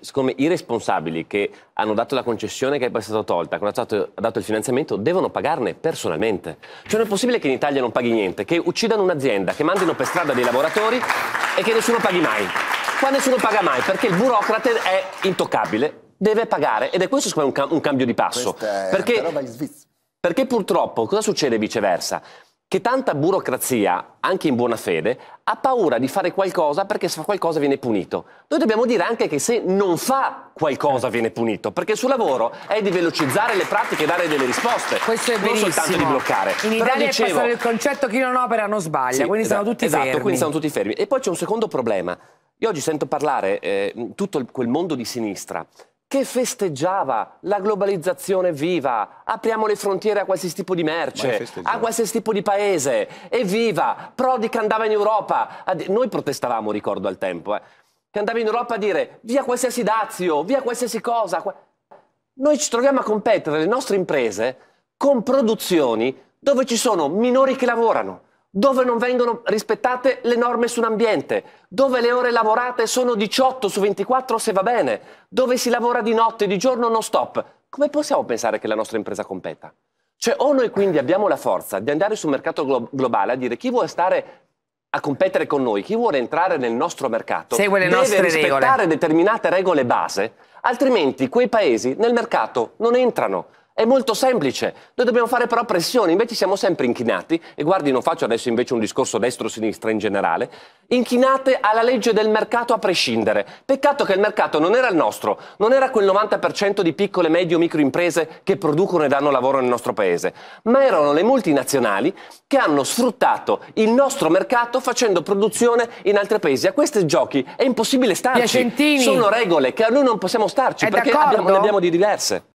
siccome i responsabili che hanno dato la concessione che è poi stata tolta, che hanno dato, il finanziamento, devono pagarne personalmente. Cioè non è possibile che in Italia non paghi niente, che uccidano un'azienda, che mandino per strada dei lavoratori e che nessuno paghi mai. Qua nessuno paga mai perché il burocrate è intoccabile, deve pagare ed è questo secondo me un, cam un cambio di passo. è perché, roba in perché purtroppo cosa succede viceversa? che tanta burocrazia, anche in buona fede, ha paura di fare qualcosa perché se fa qualcosa viene punito. Noi dobbiamo dire anche che se non fa qualcosa certo. viene punito, perché il suo lavoro è di velocizzare le pratiche e dare delle risposte. Questo è non verissimo. soltanto di bloccare. In Però Italia dicevo... è passato il concetto chi non opera non sbaglia, sì, quindi esatto, siamo tutti esatto, fermi. quindi siamo tutti fermi. E poi c'è un secondo problema. Io oggi sento parlare eh, tutto quel mondo di sinistra che festeggiava la globalizzazione viva, apriamo le frontiere a qualsiasi tipo di merce, a qualsiasi tipo di paese, evviva, Prodi che andava in Europa, noi protestavamo ricordo al tempo, eh, che andava in Europa a dire via qualsiasi dazio, via qualsiasi cosa, noi ci troviamo a competere le nostre imprese con produzioni dove ci sono minori che lavorano, dove non vengono rispettate le norme sull'ambiente, dove le ore lavorate sono 18 su 24 se va bene, dove si lavora di notte e di giorno non stop, come possiamo pensare che la nostra impresa competa? Cioè o noi quindi abbiamo la forza di andare sul mercato glo globale a dire chi vuole stare a competere con noi, chi vuole entrare nel nostro mercato Segue le deve rispettare regole. determinate regole base, altrimenti quei paesi nel mercato non entrano. È molto semplice, noi dobbiamo fare però pressione, invece siamo sempre inchinati, e guardi non faccio adesso invece un discorso destro-sinistra in generale, inchinate alla legge del mercato a prescindere. Peccato che il mercato non era il nostro, non era quel 90% di piccole, medie o micro imprese che producono e danno lavoro nel nostro paese, ma erano le multinazionali che hanno sfruttato il nostro mercato facendo produzione in altri paesi. A questi giochi è impossibile starci, Piacentini. sono regole che a noi non possiamo starci è perché abbiamo, ne abbiamo di diverse.